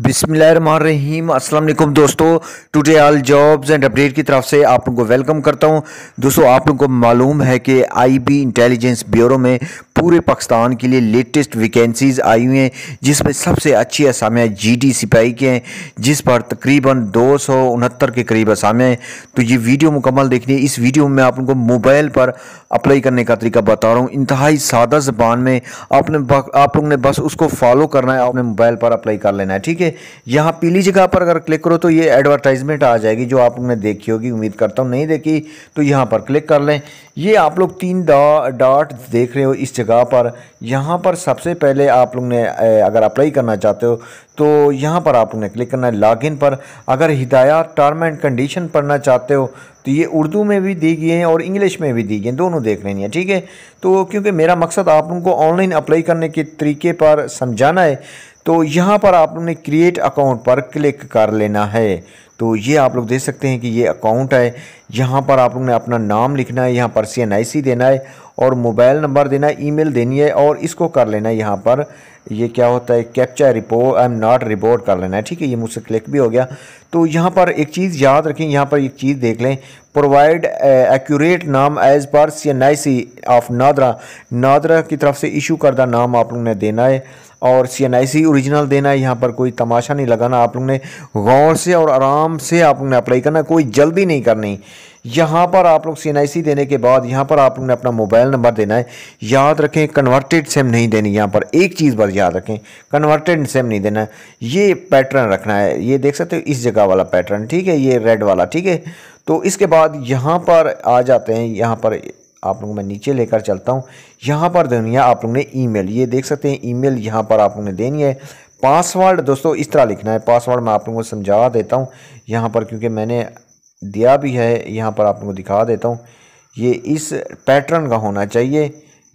बिसमीम अल्लाम दोस्तों today all jobs and update की तरफ से आप लोगों को वेलकम करता हूं दोस्तों आप लोगों को मालूम है कि आईबी इंटेलिजेंस ब्यूरो में पूरे पाकिस्तान के लिए लेटेस्ट वैकेंसीज़ आई हुई हैं जिसमें सबसे अच्छी असामियाँ जी डी सिपाही के हैं जिस पर तकरीबन दो सौ उनहत्तर के करीब असामियाँ हैं तो ये वीडियो मुकम्मल देखनी है इस वीडियो में आप उनको मोबाइल पर अप्लाई करने का तरीका बता रहा हूँ इंतहाई सादा ज़बान में आपने आप लोग ने बस उसको फॉलो करना है आपने मोबाइल पर अप्लाई कर लेना है ठीक है यहाँ पीली जगह पर अगर क्लिक करो तो ये एडवर्टाइजमेंट आ जाएगी जो आप लोगों ने देखी होगी उम्मीद करता हूँ नहीं देखी तो यहाँ पर क्लिक कर लें ये आप लोग तीन डॉट दा, देख रहे हो इस जगह पर यहाँ पर सबसे पहले आप लोग ने अगर अप्लाई करना चाहते हो तो यहाँ पर आप लोग ने क्लिक करना है लॉगिन पर अगर हिदायत टर्म एंड कंडीशन पढ़ना चाहते हो तो ये उर्दू में भी दी गई हैं और इंग्लिश में भी दी गई हैं दोनों देख लेनी है ठीक है तो क्योंकि मेरा मकसद आप लोगों को ऑनलाइन अप्लाई करने के तरीके पर समझाना है तो यहाँ पर आप लोगों ने क्रिएट अकाउंट पर क्लिक कर लेना है तो ये आप लोग देख सकते हैं कि ये अकाउंट है यहाँ पर आप लोग ने अपना नाम लिखना है यहाँ पर सी देना है और मोबाइल नंबर देना है ईमेल देनी है और इसको कर लेना है यहाँ पर ये क्या होता है captcha report I am not report कर लेना है ठीक है ये मुझसे क्लिक भी हो गया तो यहाँ पर एक चीज़ याद रखें यहाँ पर एक चीज़ देख लें प्रोवाइड एक्यूरेट नाम एज पर C N I C of NADRA NADRA की तरफ से इशू करदा नाम आप लोगों ने देना है और सी एन आई सी ओरिजिनल देना है यहाँ पर कोई तमाशा नहीं लगाना आप लोग ने गौर से और आराम से आप लोगों ने अप्लाई करना कोई जल्दी नहीं करनी यहाँ पर आप लोग सी एन आई सी देने के बाद यहाँ पर आप लोग ने अपना मोबाइल नंबर देना है याद रखें कन्वर्टेड सिम नहीं देनी यहाँ पर एक चीज़ बस याद रखें कन्वर्टेड सिम नहीं देना है ये पैटर्न रखना है ये देख सकते हो इस जगह वाला पैटर्न ठीक है ये रेड वाला ठीक है तो इसके बाद यहाँ पर आ जाते हैं यहाँ पर आप लोगों मैं नीचे लेकर चलता हूँ यहाँ पर देनी है आप लोगों ने ईमेल ये देख सकते हैं ईमेल यहाँ पर आप लोगों ने देनी है पासवर्ड दोस्तों इस तरह लिखना है पासवर्ड मैं आप लोगों को समझा देता हूँ यहाँ पर क्योंकि मैंने दिया भी है यहाँ पर आप लोगों को दिखा देता हूँ ये इस पैटर्न का होना चाहिए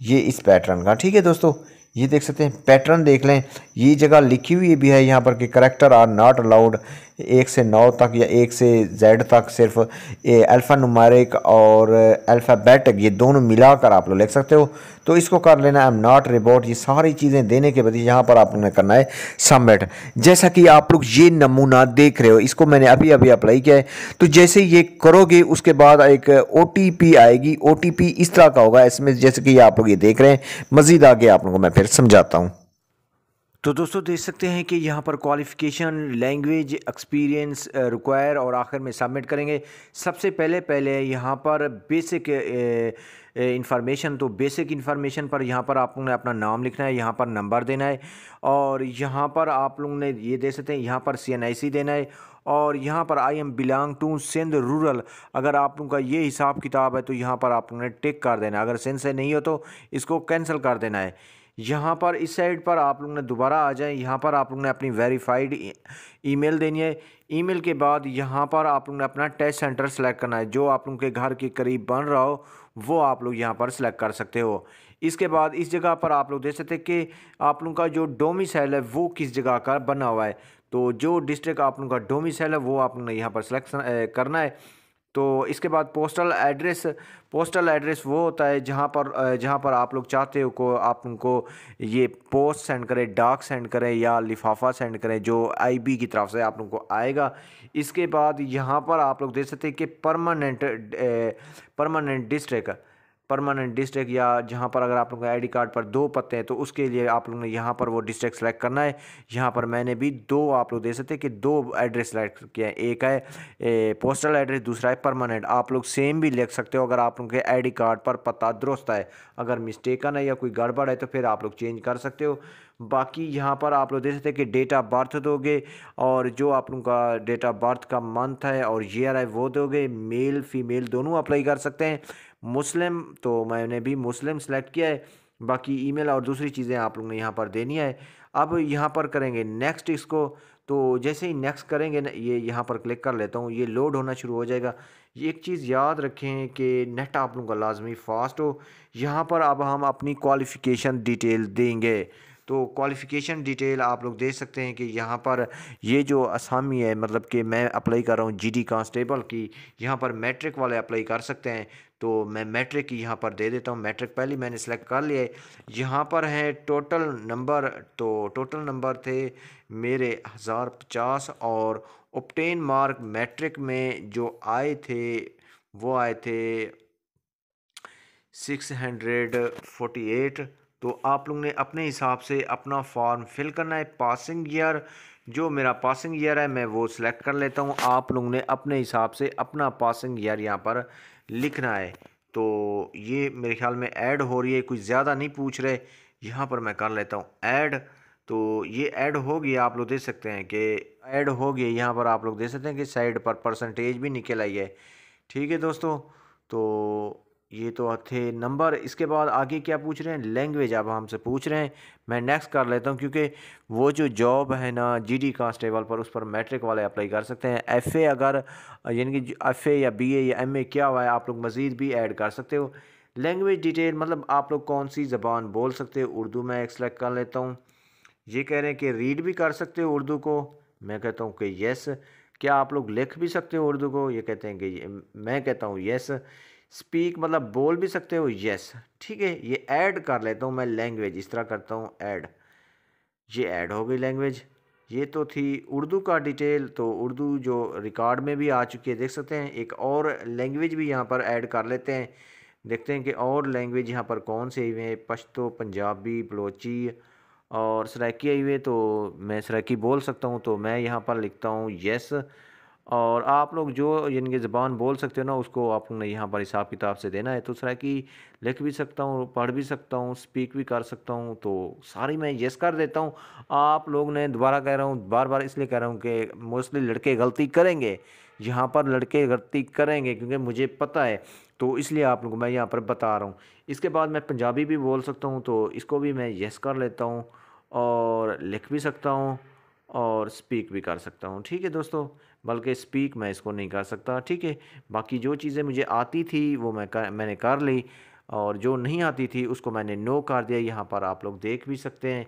ये इस पैटर्न का ठीक है दोस्तों ये देख सकते हैं पैटर्न देख लें ये जगह लिखी हुई भी है यहाँ पर कि करेक्टर आर नॉट अलाउड एक से नौ तक या एक से जेड तक सिर्फ अल्फ़ा नुमारिक और अल्फ़ाबेटिक ये दोनों मिला कर आप लोग लिख सकते हो तो इसको कर लेना आई एम नॉट रिपोर्ट ये सारी चीज़ें देने के बाद यहाँ पर आपने करना है सबमिट जैसा कि आप लोग ये नमूना देख रहे हो इसको मैंने अभी अभी अप्लाई किया है तो जैसे ये करोगे उसके बाद एक ओ आएगी ओ इस तरह का होगा इसमें जैसे कि आप लोग ये देख रहे हैं मज़ीद आगे आप लोगों को मैं फिर समझाता हूँ तो दोस्तों देख सकते हैं कि यहाँ पर क्वालिफ़िकेशन लैंग्वेज एक्सपीरियंस रिक्वायर और आखिर में सबमिट करेंगे सबसे पहले पहले यहाँ पर बेसिक इन्फॉर्मेशन तो बेसिक इन्फॉर्मेशन पर यहाँ पर आप लोगों ने अपना नाम लिखना है यहाँ पर नंबर देना है और यहाँ पर आप लोगों ने ये दे सकते हैं यहाँ पर सी देना है और यहाँ पर I am belong to Sindh rural अगर आप लोगों का ये हिसाब किताब है तो यहाँ पर आप लोगों ने टिक कर देना है अगर सिंध से नहीं हो तो इसको कैंसिल कर देना है यहाँ पर इस साइड पर आप लोग ने दोबारा आ जाए यहाँ पर आप लोग ने अपनी वेरीफाइड ईमेल e- देनी है ईमेल के बाद यहाँ पर आप लोग ने अपना टेस्ट सेंटर सेलेक्ट करना है जो आप लोग के घर के करीब बन रहा हो वो आप लोग यहाँ पर सिलेक्ट कर सकते हो इसके बाद इस जगह पर आप लोग देख सकते हैं कि आप लोगों का जो डोमिसाइल है वो किस जगह का बना हुआ है तो जो डिस्ट्रिक्ट आप लोगों का डोमिसाइल है वो आप लोगों ने यहाँ पर सिलेक्शन करना है तो इसके बाद पोस्टल एड्रेस पोस्टल एड्रेस वो होता है जहाँ पर जहाँ पर आप लोग चाहते हो को आप उनको ये पोस्ट सेंड करें डाक सेंड करें या लिफाफा सेंड करें जो आईबी की तरफ से आप लोग को आएगा इसके बाद यहाँ पर आप लोग देख सकते हैं कि permanent permanent district permanent district या जहाँ पर अगर आप लोगों का आई कार्ड पर दो पत्ते हैं तो उसके लिए आप लोगों ने यहाँ पर वो डिस्ट्रिक्ट सेलेक्ट करना है यहाँ पर मैंने भी दो आप लोग दे सकते हैं कि दो एड्रेस सेलेक्ट किया है एक है ए, पोस्टल एड्रेस दूसरा है परमानेंट आप लोग सेम भी लिख सकते हो अगर आप लोगों के आई कार्ड पर पता दुरुस्त है अगर मिस्टेकन है या कोई गड़बड़ है तो फिर आप लोग चेंज कर सकते हो बाकी यहाँ पर आप लोग दे सकते हैं कि डेट ऑफ बर्थ दोगे और जो आप लोगों का डेट ऑफ बर्थ का मंथ है और ईयर है वो दोगे मेल फीमेल दोनों अप्लाई कर सकते हैं मुस्लिम तो मैंने भी मुस्लिम सेलेक्ट किया है बाकी ईमेल और दूसरी चीज़ें आप लोग ने यहाँ पर देनी है अब यहाँ पर करेंगे नेक्स्ट इसको तो जैसे ही नेक्स्ट करेंगे ना ये यहाँ पर क्लिक कर लेता हूँ ये लोड होना शुरू हो जाएगा ये एक चीज़ याद रखें कि नेट आप लोगों का लाजमी फ़ास्ट हो यहाँ पर अब हम अपनी क्वालिफ़िकेशन डिटेल देंगे तो क्वालिफ़िकेशन डिटेल आप लोग दे सकते हैं कि यहाँ पर ये जो असामी है मतलब कि मैं अप्लाई कर रहा हूँ जीडी कांस्टेबल की यहाँ पर मैट्रिक वाले अप्लाई कर सकते हैं तो मैं मैट्रिक यहाँ पर दे देता हूँ मैट्रिक पहले मैंने सेलेक्ट कर लिया यहाँ पर है टोटल नंबर तो टोटल नंबर थे मेरे हज़ार पचास और उपटेन मार्क मैट्रिक में जो आए थे वो आए थे सिक्स हंड्रेड फोर्टी एट तो आप लोग ने अपने हिसाब से अपना फॉर्म फिल करना है पासिंग ईयर जो मेरा पासिंग ईयर है मैं वो सिलेक्ट कर लेता हूँ आप लोग ने अपने हिसाब से अपना पासिंग ईयर यहाँ पर लिखना है तो ये मेरे ख्याल में ऐड हो रही है कुछ ज़्यादा नहीं पूछ रहे यहाँ पर मैं कर लेता हूँ ऐड तो ये ऐड हो गया आप लोग देख सकते हैं कि ऐड हो गया यहाँ पर आप लोग देख सकते हैं कि साइड पर परसेंटेज भी निकल आई है ठीक है दोस्तों तो ये तो थे नंबर इसके बाद आगे क्या पूछ रहे हैं लैंग्वेज आप हमसे पूछ रहे हैं मैं नेक्स्ट कर लेता हूँ क्योंकि वो जो जॉब है ना जीडी कांस्टेबल पर उस पर मैट्रिक वाले अप्लाई कर सकते हैं एफए अगर यानी कि एफए या बीए या एमए क्या हुआ है आप लोग मज़ीद भी ऐड कर सकते हो लैंग्वेज डिटेल मतलब आप लोग कौन सी ज़बान बोल सकते हो उर्दू में सेलेक्ट कर लेता हूँ ये कह रहे हैं कि रीड भी कर सकते हो उर्दू को मैं कहता हूँ कि येस क्या आप लोग लिख भी सकते हो उर्दू को ये कहते हैं कि मैं कहता हूँ येस स्पीक मतलब बोल भी सकते हो यस ठीक है ये ऐड कर लेता हूँ मैं लैंग्वेज इस तरह करता हूँ ऐड ये ऐड हो गई लैंग्वेज ये तो थी उर्दू का डिटेल तो उर्दू जो रिकॉर्ड में भी आ चुकी है देख सकते हैं एक और लैंग्वेज भी यहाँ पर ऐड कर लेते हैं देखते हैं कि और लैंग्वेज यहाँ पर कौन से हुए पश्तो पंजाबी बलोची और सराकी हुए तो मैं सराकी बोल सकता हूँ तो मैं यहाँ पर लिखता हूँ यस yes, और आप लोग जो इनकी ज़बान बोल सकते हो ना उसको आप लोग ने यहाँ पर हिसाब किताब से देना है तो सर कि लिख भी सकता हूँ पढ़ भी सकता हूँ स्पीक भी कर सकता हूँ तो सारी मैं यस कर देता हूँ आप लोग ने दोबारा कह रहा हूँ बार बार इसलिए कह रहा हूँ कि मोस्टली लड़के गलती करेंगे यहाँ पर लड़के गलती करेंगे क्योंकि मुझे पता है तो इसलिए आप लोग मैं यहाँ पर बता रहा हूँ इसके बाद मैं पंजाबी भी बोल सकता हूँ तो इसको भी मैं येस कर लेता हूँ और लिख भी सकता हूँ और स्पीक भी कर सकता हूँ ठीक है दोस्तों बल्कि स्पीक मैं इसको नहीं कर सकता ठीक है बाकी जो चीज़ें मुझे आती थी वो मैं कर, मैंने कर ली और जो नहीं आती थी उसको मैंने नो कर दिया यहाँ पर आप लोग देख भी सकते हैं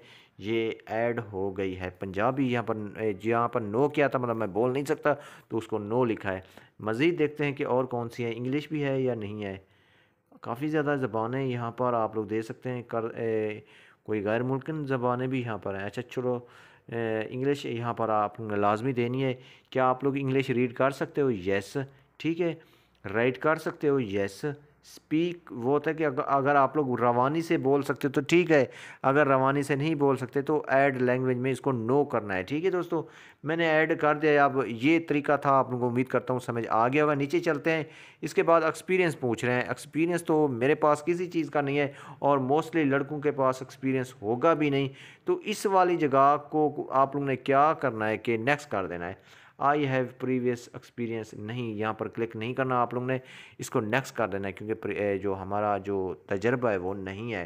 ये ऐड हो गई है पंजाबी यहाँ पर यहाँ पर नो क्या था मतलब मैं बोल नहीं सकता तो उसको नो लिखा है मज़ीद देखते हैं कि और कौन सी है इंग्लिश भी है या नहीं है काफ़ी ज़्यादा ज़बानें यहाँ पर आप लोग दे सकते हैं कर ए, कोई गैर मुल्कन ज़बानें भी यहाँ पर हैं अच्छा चलो इंग्लिश यहाँ पर आप लाजमी देनी है क्या आप लोग इंग्लिश रीड कर सकते हो येस ठीक है राइट कर सकते हो येस स्पीक वो होता है कि अगर आप लोग रवानी से बोल सकते हो तो ठीक है अगर रवानी से नहीं बोल सकते तो ऐड लैंग्वेज में इसको नो करना है ठीक है दोस्तों मैंने ऐड कर दिया अब ये तरीका था आप लोगों को उम्मीद करता हूँ समझ आ गया होगा नीचे चलते हैं इसके बाद एक्सपीरियंस पूछ रहे हैं एक्सपीरियंस तो मेरे पास किसी चीज़ का नहीं है और मोस्टली लड़कों के पास एक्सपीरियंस होगा भी नहीं तो इस वाली जगह को आप लोगों ने क्या करना है कि नेक्स्ट कर देना है आई हैव प्रीवियस एक्सपीरियंस नहीं यहाँ पर क्लिक नहीं करना आप लोग ने इसको नेक्स्ट कर देना है क्योंकि जो हमारा जो तजर्बा है वो नहीं है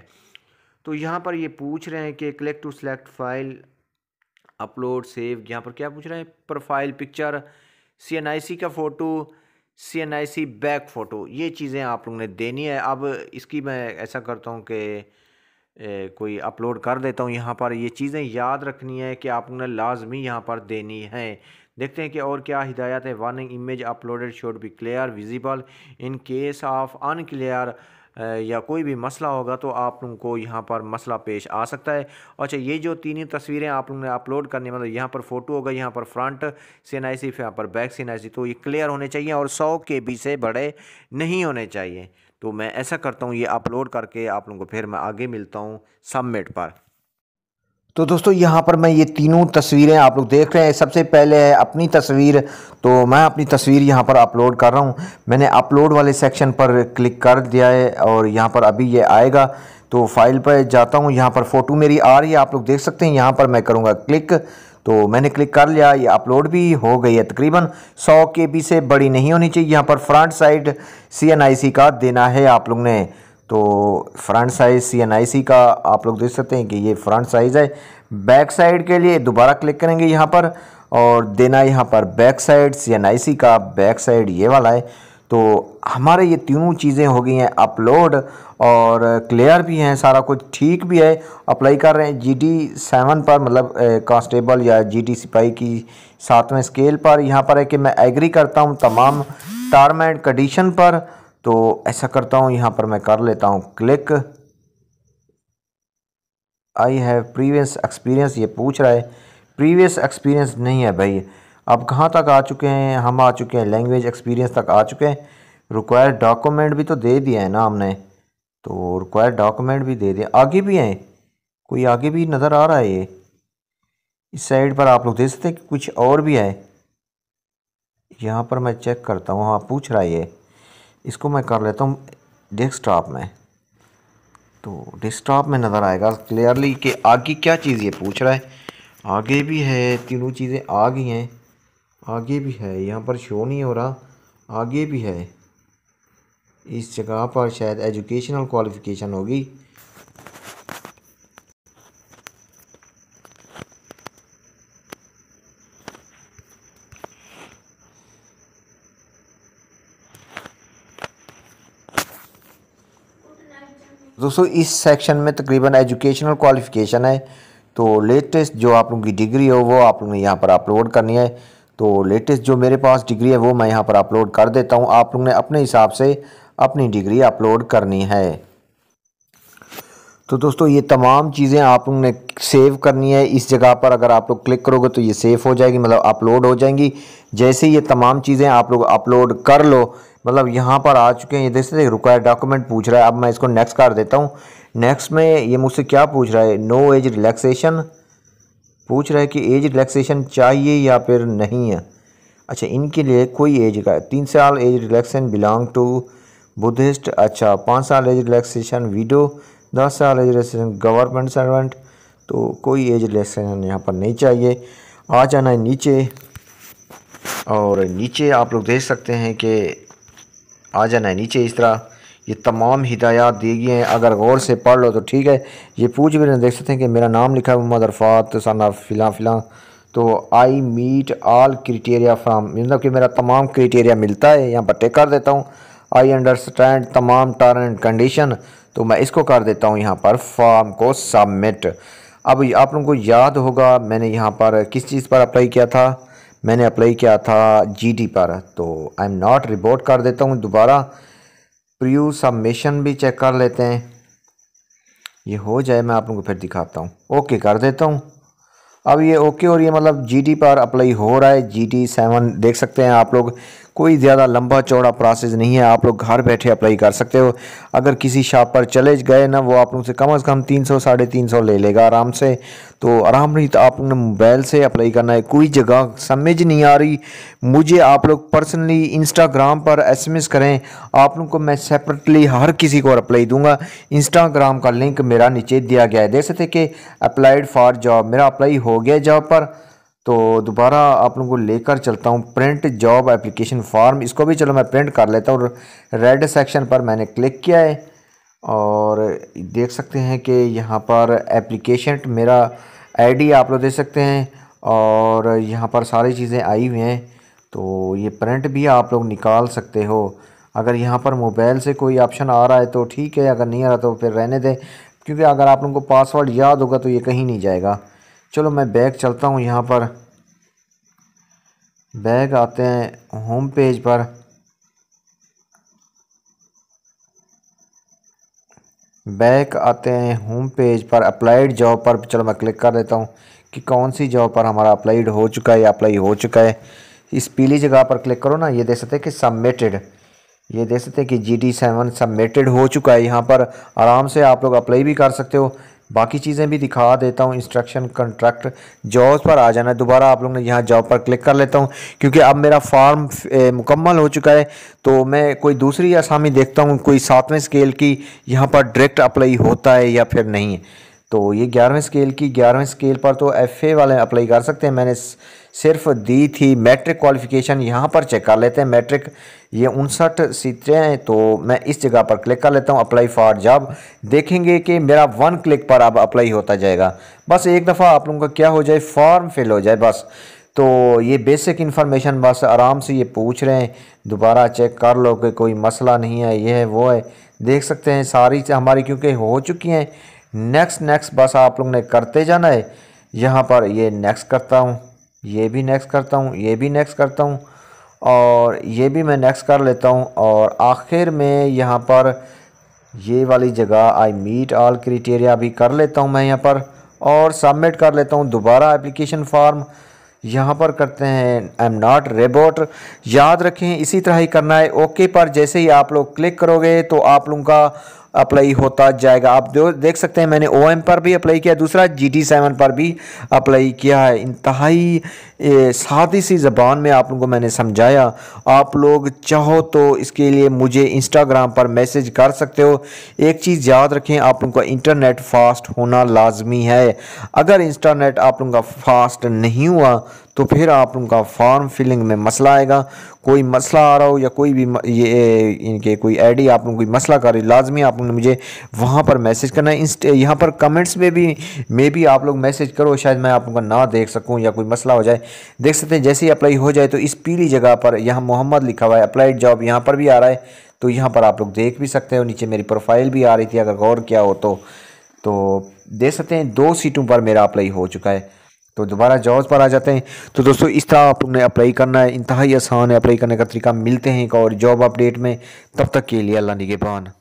तो यहाँ पर ये पूछ रहे हैं कि click to select file upload save यहाँ पर क्या पूछ रहे हैं profile picture C N I C का photo C N I C back photo ये चीज़ें आप लोगों ने देनी है अब इसकी मैं ऐसा करता हूँ कि कोई अपलोड कर देता हूँ यहाँ पर ये चीज़ें याद रखनी है कि आप लोगों ने लाजमी यहाँ पर देनी है देखते हैं कि और क्या हिदायत है warning image uploaded should be clear visible in case of unclear या कोई भी मसला होगा तो आप लोगों को यहाँ पर मसला पेश आ सकता है अच्छा ये जो तीन ही तस्वीरें आप लोगों ने अपलोड करने मतलब यहाँ पर फ़ोटो होगा यहाँ पर फ्रंट सीनाइसी यहाँ पर बैक सी तो ये क्लियर होने चाहिए और सौ के बी से बड़े नहीं होने चाहिए तो मैं ऐसा करता हूँ ये अपलोड करके आप लोगों को फिर मैं आगे मिलता हूँ सबमिट पर तो दोस्तों यहाँ पर मैं ये तीनों तस्वीरें आप लोग देख रहे हैं सबसे पहले है अपनी तस्वीर तो मैं अपनी तस्वीर यहाँ पर अपलोड कर रहा हूँ मैंने अपलोड वाले सेक्शन पर क्लिक कर दिया है और यहाँ पर अभी ये आएगा तो फाइल पर जाता हूँ यहाँ पर फ़ोटो मेरी आ रही है आप लोग देख सकते हैं यहाँ पर मैं करूँगा क्लिक तो मैंने क्लिक कर लिया ये अपलोड भी हो गई है तकरीबन 100 के से बड़ी नहीं होनी चाहिए यहाँ पर फ्रंट साइड सी का देना है आप लोग ने तो front size C N I C का आप लोग देख सकते हैं कि ये फ्रंट साइज़ है बैक साइड के लिए दोबारा क्लिक करेंगे यहाँ पर और देना यहाँ पर back side C N I C का बैक साइड ये वाला है तो हमारे ये तीनों चीज़ें हो गई हैं अपलोड और क्लियर भी हैं सारा कुछ ठीक भी है अप्लाई कर रहे हैं जी टी सेवन पर मतलब कांस्टेबल या जी टी सिपाही की सातवें स्केल पर यहाँ पर है कि मैं एग्री करता हूँ तमाम टर्म एंड कंडीशन पर तो ऐसा करता हूँ यहाँ पर मैं कर लेता हूँ click I have previous experience ये पूछ रहा है प्रीवियस एक्सपीरियंस नहीं है भाई अब कहाँ तक आ चुके हैं हम आ चुके हैं लैंग्वेज एक्सपीरियंस तक आ चुके हैं रिक्वायर्ड डॉक्यूमेंट भी तो दे दिया है ना हमने तो रिक्वायर्ड डॉक्यूमेंट भी दे दिया आगे भी हैं कोई आगे भी नज़र आ रहा है ये इस साइड पर आप लोग देख सकते हैं कि कुछ और भी है यहाँ पर मैं चेक करता हूँ हाँ पूछ रहा है ये इसको मैं कर लेता हूँ डेस्कटॉप में तो डेस्कटॉप में नज़र आएगा क्लियरली कि आगे क्या चीज़ ये पूछ रहा है आगे भी है तीनों चीज़ें आ गई हैं आगे भी है यहाँ पर शो नहीं हो रहा आगे भी है इस जगह पर शायद एजुकेशनल क्वालिफ़िकेशन होगी दोस्तों इस सेक्शन में तकरीबन एजुकेशनल क्वालिफिकेशन है तो लेटेस्ट जो आप लोगों की डिग्री हो वो आप लोगों ने यहाँ पर अपलोड करनी है तो लेटेस्ट जो मेरे पास डिग्री है वो मैं यहाँ पर अपलोड कर देता हूँ आप लोगों ने अपने हिसाब से अपनी डिग्री अपलोड करनी है तो दोस्तों ये तमाम चीज़ें आप लोगों ने सेव करनी है इस जगह पर अगर आप लोग क्लिक करोगे तो ये सेव हो जाएगी मतलब अपलोड हो जाएंगी जैसे ये तमाम चीज़ें आप लोग अपलोड कर लो मतलब यहाँ पर आ चुके हैं ये देख सकते रिक्वायर डॉक्यूमेंट पूछ रहा है अब मैं इसको नेक्स्ट कर देता हूँ नेक्स्ट में ये मुझसे क्या पूछ रहा है नो एज रिलैक्सेशन पूछ रहा है कि एज रिलैक्सेशन चाहिए या फिर नहीं है अच्छा इनके लिए कोई एज का तीन साल age relaxation belong to Buddhist अच्छा पाँच साल एज रिलैक्सेशन वीडो दस साल एज रिलैक्सेशन गवर्नमेंट सर्वेंट तो कोई एज रिलैक्सेशन यहाँ पर नहीं चाहिए आ जाना है नीचे और नीचे आप लोग देख सकते हैं कि आ जाना है नीचे इस तरह ये तमाम हिदायत दी गई हैं अगर गौर से पढ़ लो तो ठीक है ये पूछ भी नहीं देख सकते हैं कि मेरा नाम लिखा है मोहम्मद अरफात साना फ़िला फ़िला तो I meet all criteria from मतलब कि मेरा तमाम क्रिटेरिया मिलता है यहाँ पर टेक कर देता हूँ आई अंडरस्टैंड तमाम टर्म एंड कंडीशन तो मैं इसको कर देता हूँ यहाँ पर फॉर्म को सबमिट अब आप लोगों को याद होगा मैंने यहाँ पर किस चीज़ पर अप्लाई किया था मैंने अप्लाई किया था जीडी पर तो आई एम नॉट रिपोर्ट कर देता हूँ दोबारा प्रियू सबमिशन भी चेक कर लेते हैं ये हो जाए मैं आप लोगों को फिर दिखाता हूँ ओके कर देता हूँ अब ये ओके हो रही है मतलब जीडी पर अप्लाई हो रहा है जीडी सेवन देख सकते हैं आप लोग कोई ज़्यादा लंबा चौड़ा प्रोसेस नहीं है आप लोग घर बैठे अप्लाई कर सकते हो अगर किसी शॉप पर चले गए ना वो आप लोग से कम अज़ कम तीन सौ साढ़े तीन सौ ले लेगा आराम से तो आराम नहीं तो आपने मोबाइल से अप्लाई करना है कोई जगह समझ नहीं आ रही मुझे आप लोग पर्सनली इंस्टाग्राम पर एसएमएस करें आप लोग को मैं सेपरेटली हर किसी को अप्लाई दूंगा इंस्टाग्राम का लिंक मेरा नीचे दिया गया है देख सकते कि अप्लाइड फॉर जॉब मेरा अप्लाई हो गया जॉब पर तो दोबारा आप लोगों को लेकर चलता हूँ प्रिंट जॉब एप्लीकेशन फॉर्म इसको भी चलो मैं प्रिंट कर लेता हूँ रेड सेक्शन पर मैंने क्लिक किया है और देख सकते हैं कि यहाँ पर एप्लीकेशन मेरा आईडी आप लोग देख सकते हैं और यहाँ पर सारी चीज़ें आई हुई हैं तो ये प्रिंट भी आप लोग निकाल सकते हो अगर यहाँ पर मोबाइल से कोई ऑप्शन आ रहा है तो ठीक है अगर नहीं आ रहा तो फिर रहने दें क्योंकि अगर आप लोगों को पासवर्ड याद होगा तो ये कहीं नहीं जाएगा चलो मैं बैग चलता हूँ यहाँ पर बैग आते हैं होम पेज पर बैक आते हैं होम पेज पर अप्लाइड जॉब पर चलो मैं क्लिक कर देता हूँ कि कौन सी जॉब पर हमारा अप्लाइड हो चुका है या अप्लाई हो चुका है इस पीली जगह पर क्लिक करो ना ये देख सकते हैं कि सबमिटेड ये देख सकते हैं कि जी टी सेवन सबमिटेड हो चुका है यहाँ पर आराम से आप लोग अप्लाई भी कर सकते हो बाकी चीज़ें भी दिखा देता हूँ इंस्ट्रक्शन कंट्रैक्ट जॉब्स पर आ जाना है दोबारा आप लोग ने यहाँ जॉब पर क्लिक कर लेता हूँ क्योंकि अब मेरा फार्म मुकम्मल हो चुका है तो मैं कोई दूसरी आसामी देखता हूँ कोई सातवें स्केल की यहाँ पर डायरेक्ट अप्लाई होता है या फिर नहीं है तो ये ग्यारहवें स्केल की ग्यारहवें स्केल पर तो एफ वाले अप्लाई कर सकते हैं मैंने सिर्फ दी थी मैट्रिक क्वालिफिकेशन यहाँ पर चेक कर लेते हैं मैट्रिक ये उनसठ सीटें हैं तो मैं इस जगह पर क्लिक कर लेता हूँ अप्लाई फॉर जॉब देखेंगे कि मेरा वन क्लिक पर अब अप्लाई होता जाएगा बस एक दफ़ा आप लोगों का क्या हो जाए फॉर्म फिल हो जाए बस तो ये बेसिक इन्फॉर्मेशन बस आराम से ये पूछ रहे हैं दोबारा चेक कर लो कि कोई मसला नहीं है ये है वो है देख सकते हैं सारी हमारी क्योंकि हो चुकी हैं नेक्स्ट नेक्स्ट बस आप लोग ने करते जाना है यहाँ पर ये नेक्स्ट करता हूँ ये भी नेक्स्ट करता हूँ ये भी नेक्स्ट करता हूँ और ये भी मैं नेक्स्ट कर लेता हूँ और आखिर में यहाँ पर ये वाली जगह आई मीट ऑल क्रिटेरिया भी कर लेता हूँ मैं यहाँ पर और सबमिट कर लेता हूँ दोबारा एप्लीकेशन फॉर्म यहाँ पर करते हैं आई एम नॉट रेबोट याद रखें इसी तरह ही करना है ओके पर जैसे ही आप लोग क्लिक करोगे तो आप लोगों का अप्लाई होता जाएगा आप देख सकते हैं मैंने ओ पर भी अप्लाई किया दूसरा जी टी सेवन पर भी अप्लाई किया है इंतहाई सादी सी ज़बान में आप लोगों को मैंने समझाया आप लोग चाहो तो इसके लिए मुझे इंस्टाग्राम पर मैसेज कर सकते हो एक चीज़ याद रखें आप लोगों का इंटरनेट फास्ट होना लाजमी है अगर इंटरनेट आप लोगों का फास्ट नहीं हुआ तो फिर आप उनका फॉर्म फिलिंग में मसला आएगा कोई मसला आ रहा हो या कोई भी ये इनके कोई आईडी आप लोग कोई मसला कर रही लाजमी आप ने मुझे वहाँ पर मैसेज करना है यहाँ पर कमेंट्स में भी मे भी आप लोग मैसेज करो शायद मैं आप लोगों का ना देख सकूँ या कोई मसला हो जाए देख सकते हैं जैसे ही अप्लाई हो जाए तो इस पीली जगह पर यहाँ मोहम्मद लिखा हुआ है अप्लाइड जॉब यहाँ पर भी आ रहा है तो यहाँ पर आप लोग देख भी सकते हो नीचे मेरी प्रोफाइल भी आ रही थी अगर गौर किया हो तो तो देख सकते हैं दो सीटों पर मेरा अप्लाई हो चुका है तो दोबारा जॉब्स पर आ जाते हैं तो दोस्तों इस तरह आप अप्लाई करना है इंतहाई आसान है अप्लाई करने का तरीका मिलते हैं एक और जॉब अपडेट में तब तक के लिए अल्लाह निगेबान